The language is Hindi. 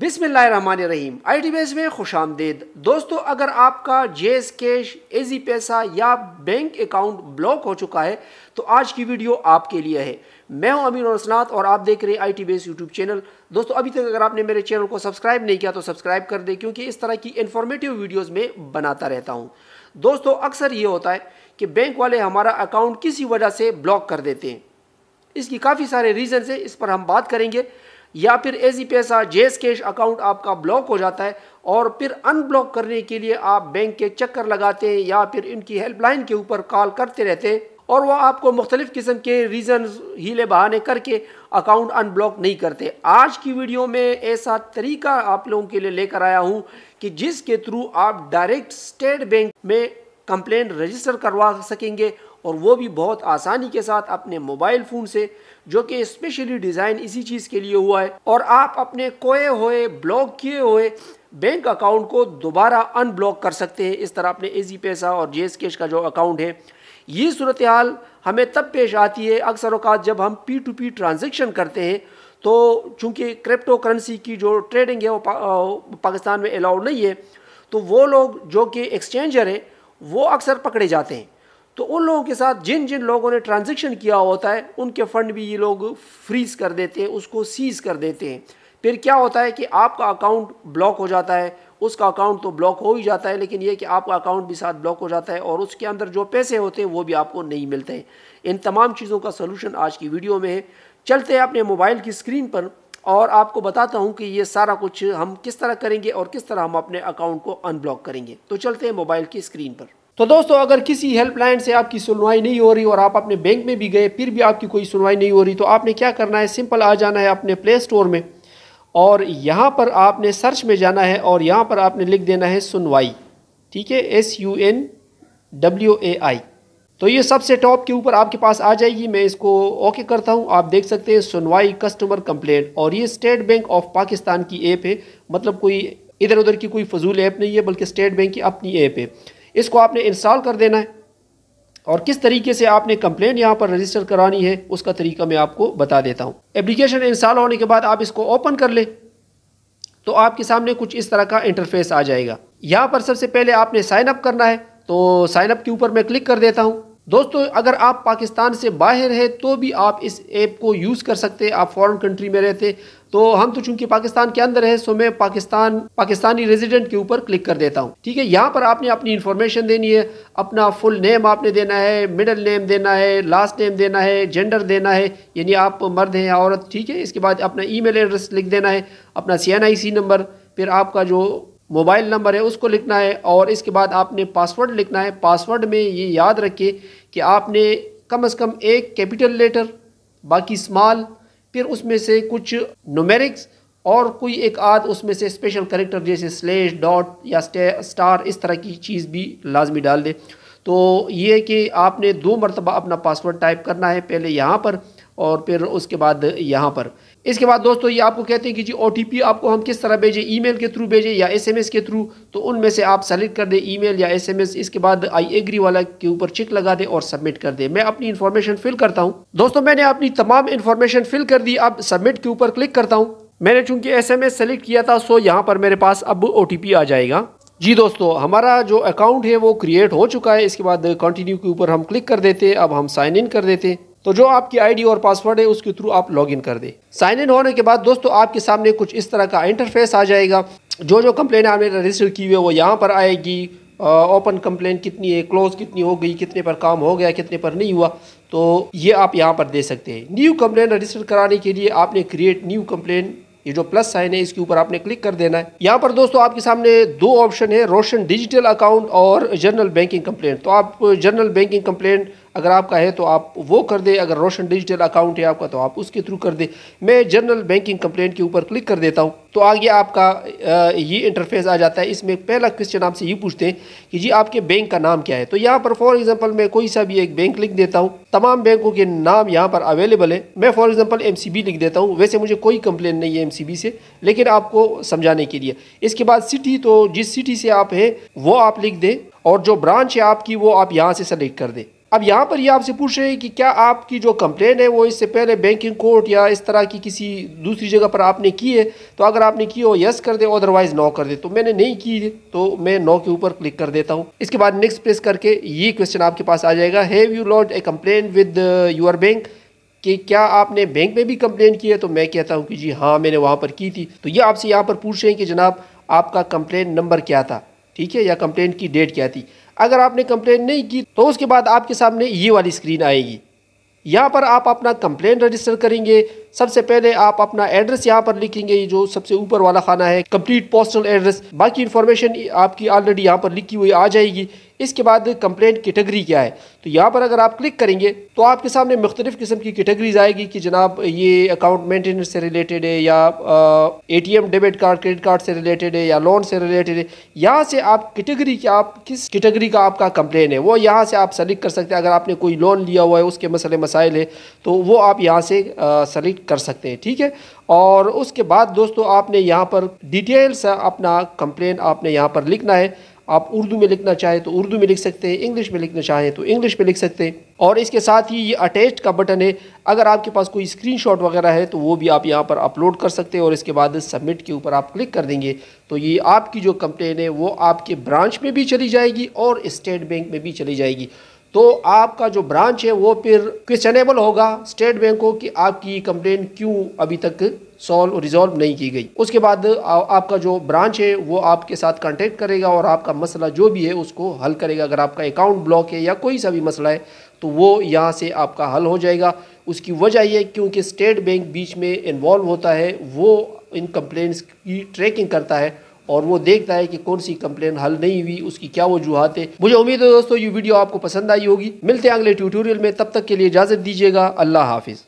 रहीम आई टी बेस में खुश आमदीद दोस्तों अगर आपका जे एस कैश एजी पैसा या बैंक अकाउंट ब्लॉक हो चुका है तो आज की वीडियो आपके लिए है मैं हूं अमीर औरसनाथ और आप देख रहे हैं I T base YouTube channel दोस्तों अभी तक अगर आपने मेरे चैनल को सब्सक्राइब नहीं किया तो सब्सक्राइब कर दें क्योंकि इस तरह की इन्फॉर्मेटिव वीडियोज़ में बनाता रहता हूँ दोस्तों अक्सर ये होता है कि बैंक वाले हमारा अकाउंट किसी वजह से ब्लॉक कर देते हैं इसकी काफ़ी सारे रीज़न्स है इस पर हम बात करेंगे या फिर ऐसी पैसा जेस कैश अकाउंट आपका ब्लॉक हो जाता है और फिर अनब्लॉक करने के लिए आप बैंक के चक्कर लगाते हैं या फिर इनकी हेल्पलाइन के ऊपर कॉल करते रहते हैं और वह आपको मुख्तलिफ़ किस्म के रीज़न हीले बहाने करके अकाउंट अनब्लॉक नहीं करते आज की वीडियो में ऐसा तरीका आप लोगों के लिए लेकर आया हूँ कि जिसके थ्रू आप डायरेक्ट स्टेट बैंक में कंप्लेन रजिस्टर करवा सकेंगे और वो भी बहुत आसानी के साथ अपने मोबाइल फ़ोन से जो कि स्पेशली डिज़ाइन इसी चीज़ के लिए हुआ है और आप अपने कोए हुए ब्लॉक किए हुए बैंक अकाउंट को दोबारा अनब्लॉक कर सकते हैं इस तरह अपने एजी पैसा और जे कैश का जो अकाउंट है ये सूरत हाल हमें तब पेश आती है अक्सर अवकात जब हम पी टू पी ट्रांजेक्शन करते हैं तो चूँकि क्रिप्टो करेंसी की जो ट्रेडिंग है वो पा, पाकिस्तान में अलाउड नहीं है तो वो लोग जो कि एक्सचेंजर हैं वो अक्सर पकड़े जाते हैं तो उन लोगों के साथ जिन जिन लोगों ने ट्रांजेक्शन किया होता है उनके फ़ंड भी ये लोग फ्रीज़ कर देते हैं उसको सीज़ कर देते हैं फिर क्या होता है कि आपका अकाउंट ब्लॉक हो जाता है उसका अकाउंट तो ब्लॉक हो ही जाता है लेकिन ये कि आपका अकाउंट भी साथ ब्लॉक हो जाता है और उसके अंदर जो पैसे होते हैं वो भी आपको नहीं मिलते हैं इन तमाम चीज़ों का सोलूशन आज की वीडियो में है चलते हैं अपने मोबाइल की स्क्रीन पर और आपको बताता हूँ कि ये सारा कुछ हम किस तरह करेंगे और किस तरह हम अपने अकाउंट को अनब्लॉक करेंगे तो चलते हैं मोबाइल की स्क्रीन पर तो दोस्तों अगर किसी हेल्पलाइन से आपकी सुनवाई नहीं हो रही और आप अपने बैंक में भी गए फिर भी आपकी कोई सुनवाई नहीं हो रही तो आपने क्या करना है सिंपल आ जाना है अपने प्ले स्टोर में और यहाँ पर आपने सर्च में जाना है और यहाँ पर आपने लिख देना है सुनवाई ठीक है S U N W A I तो ये सबसे टॉप के ऊपर आपके पास आ जाएगी मैं इसको ओके करता हूँ आप देख सकते हैं सुनवाई कस्टमर कंप्लेंट और ये स्टेट बैंक ऑफ पाकिस्तान की ऐप है मतलब कोई इधर उधर की कोई फजूल ऐप नहीं है बल्कि स्टेट बैंक की अपनी ऐप है इसको आपने इंस्टॉल कर देना है और किस तरीके से आपने कंप्लेंट यहाँ पर रजिस्टर करानी है उसका तरीका मैं आपको बता देता हूँ एप्लीकेशन इंस्टॉल होने के बाद आप इसको ओपन कर लें तो आपके सामने कुछ इस तरह का इंटरफेस आ जाएगा यहाँ पर सबसे पहले आपने साइनअप करना है तो साइनअप के ऊपर मैं क्लिक कर देता हूँ दोस्तों अगर आप पाकिस्तान से बाहर हैं तो भी आप इस ऐप को यूज़ कर सकते हैं आप फॉरेन कंट्री में रहते तो हम तो चूंकि पाकिस्तान के अंदर है सो मैं पाकिस्तान पाकिस्तानी रेजिडेंट के ऊपर क्लिक कर देता हूँ ठीक है यहाँ पर आपने अपनी इन्फॉर्मेशन देनी है अपना फुल नेम आपने देना है मिडल नेम देना है लास्ट नेम देना है जेंडर देना है यानी आप मर्द हैं औरत ठीक है इसके बाद अपना ई एड्रेस लिख देना है अपना सी नंबर फिर आपका जो मोबाइल नंबर है उसको लिखना है और इसके बाद आपने पासवर्ड लिखना है पासवर्ड में ये याद रखिए कि आपने कम से कम एक कैपिटल लेटर बाकी स्मॉल फिर उसमें से कुछ नोमेरिक्स और कोई एक आध उसमें से स्पेशल करेक्टर जैसे स्लेश डॉट या स्टार इस तरह की चीज़ भी लाजमी डाल दें तो ये कि आपने दो मरतबा अपना पासवर्ड टाइप करना है पहले यहाँ पर और फिर उसके बाद यहाँ पर इसके बाद दोस्तों ये आपको कहते हैं कि जी ओ आपको हम किस तरह भेजें ईमेल के थ्रू भेजें या एसएमएस के थ्रू तो उनमें से आप सेलेक्ट कर दें ईमेल या एसएमएस इसके बाद आई एग्री वाला के ऊपर चेक लगा दें और सबमिट कर दें मैं अपनी इन्फॉर्मेशन फिल करता हूँ दोस्तों मैंने अपनी तमाम इन्फॉर्मेशन फिल कर दी अब सबमिट के ऊपर क्लिक करता हूँ मैंने चूंकि एस एम एस सेलेक्ट किया था सो यहाँ पर मेरे पास अब ओ टी पी आ जाएगा जी दोस्तों हमारा जो अकाउंट है वो क्रिएट हो चुका है इसके बाद कंटिन्यू के ऊपर हम क्लिक कर देते अब हम साइन इन कर देते हैं तो जो आपकी आईडी और पासवर्ड है उसके थ्रू आप लॉगिन कर दे साइन इन होने के बाद दोस्तों आपके सामने कुछ इस तरह का इंटरफेस आ जाएगा जो जो कंप्लेन आपने रजिस्टर की हुई है वो यहाँ पर आएगी ओपन कंप्लेन कितनी है क्लोज कितनी हो गई कितने पर काम हो गया कितने पर नहीं हुआ तो ये आप यहाँ पर दे सकते हैं न्यू कंप्लेन रजिस्टर कराने के लिए आपने क्रिएट न्यू कंप्लेन ये जो प्लस साइन है इसके ऊपर आपने क्लिक कर देना है यहाँ पर दोस्तों आपके सामने दो ऑप्शन है रोशन डिजिटल अकाउंट और जनरल बैंकिंग कंप्लेंट तो आप जनरल बैंकिंग कंप्लेंट अगर आपका है तो आप वो कर दें अगर रोशन डिजिटल अकाउंट है आपका तो आप उसके थ्रू कर दें मैं जनरल बैंकिंग कंप्लेंट के ऊपर क्लिक कर देता हूँ तो आगे आपका ये इंटरफेस आ जाता है इसमें पहला क्वेश्चन आपसे ये पूछते हैं कि जी आपके बैंक का नाम क्या है तो यहाँ पर फॉर एग्जाम्पल मैं कोई सा भी एक बैंक लिख देता हूँ तमाम बैंकों के नाम यहाँ पर अवेलेबल है मैं फॉर एग्जाम्पल एम लिख देता हूँ वैसे मुझे कोई कंप्लेन नहीं है एम से लेकिन आपको समझाने के लिए इसके बाद सिटी तो जिस सिटी से आप हैं वो आप लिख दें और जो ब्रांच है आपकी वो आप यहाँ से सेलेक्ट कर दें अब यहाँ पर ये यह आपसे पूछ रहे हैं कि क्या आपकी जो कंप्लेन है वो इससे पहले बैंकिंग कोर्ट या इस तरह की किसी दूसरी जगह पर आपने की है तो अगर आपने की हो यस कर दे अदरवाइज़ नो कर दे तो मैंने नहीं की तो मैं नो के ऊपर क्लिक कर देता हूँ इसके बाद नेक्स्ट प्रेस करके ये क्वेश्चन आपके पास आ जाएगा have you lodged a complain with your bank कि क्या आपने बैंक में भी कंप्लेन की है तो मैं कहता हूँ कि जी हाँ मैंने वहाँ पर की थी तो ये आपसे यहाँ पर पूछ रहे हैं कि जनाब आपका कंप्लेन नंबर क्या था ठीक है या कंप्लेन की डेट क्या थी अगर आपने कंप्लेन नहीं की तो उसके बाद आपके सामने ये वाली स्क्रीन आएगी यहाँ पर आप अपना कंप्लेन रजिस्टर करेंगे सबसे पहले आप अपना एड्रेस यहाँ पर लिखेंगे जो सबसे ऊपर वाला खाना है कंप्लीट पोस्टल एड्रेस बाकी इन्फॉर्मेशन आपकी ऑलरेडी यहाँ पर लिखी हुई आ जाएगी इसके बाद कंप्लेंट कैटेगरी क्या है तो यहाँ पर अगर आप क्लिक करेंगे तो आपके सामने मुख्तलिफ़ किस्म की कैटेगरीज आएगी कि जनाब ये अकाउंट मेंटेनेंस से रिलेटेड है या A T M debit card credit card से रिलेटेड है या लोन से रिलेटेड है यहाँ से आप कैटेगरी की आप किस कैटेगरी का आपका कंप्लेन है वो यहाँ से आप सेलेक्ट कर सकते हैं अगर आपने कोई लोन लिया हुआ है उसके मसले मसाइल है तो वो आप यहाँ से सेलेक्ट कर सकते हैं ठीक है और उसके बाद दोस्तों आपने यहाँ पर डिटेल्स अपना कंप्लेन आपने यहाँ पर लिखना है आप उर्दू में लिखना चाहें तो उर्दू में लिख सकते हैं इंग्लिश में लिखना चाहें तो इंग्लिश में लिख सकते हैं और इसके साथ ही ये अटैच का बटन है अगर आपके पास कोई स्क्रीनशॉट वगैरह है तो वो भी आप यहाँ पर अपलोड कर सकते हैं और इसके बाद सबमिट के ऊपर आप क्लिक कर देंगे तो ये आपकी जो कंप्लेन है वो आपके ब्रांच में भी चली जाएगी और स्टेट बैंक में भी चली जाएगी तो आपका जो ब्रांच है वो फिर क्वेश्चनेबल होगा स्टेट बैंक को कि आपकी कंप्लेन क्यों अभी तक सॉल्व रिजॉल्व नहीं की गई उसके बाद आ, आपका जो ब्रांच है वो आपके साथ कांटेक्ट करेगा और आपका मसला जो भी है उसको हल करेगा अगर आपका अकाउंट ब्लॉक है या कोई सा भी मसला है तो वो यहाँ से आपका हल हो जाएगा उसकी वजह ये क्योंकि स्टेट बैंक बीच में इन्वॉल्व होता है वो इन कंप्लेंट्स की ट्रैकिंग करता है और वो देखता है कि कौन सी कंप्लेन हल नहीं हुई उसकी क्या वजूहत है मुझे उम्मीद है दोस्तों ये वीडियो आपको पसंद आई होगी मिलते हैं अगले ट्यूटोरियल में तब तक के लिए इजाज़त दीजिएगा अल्लाह हाफिज़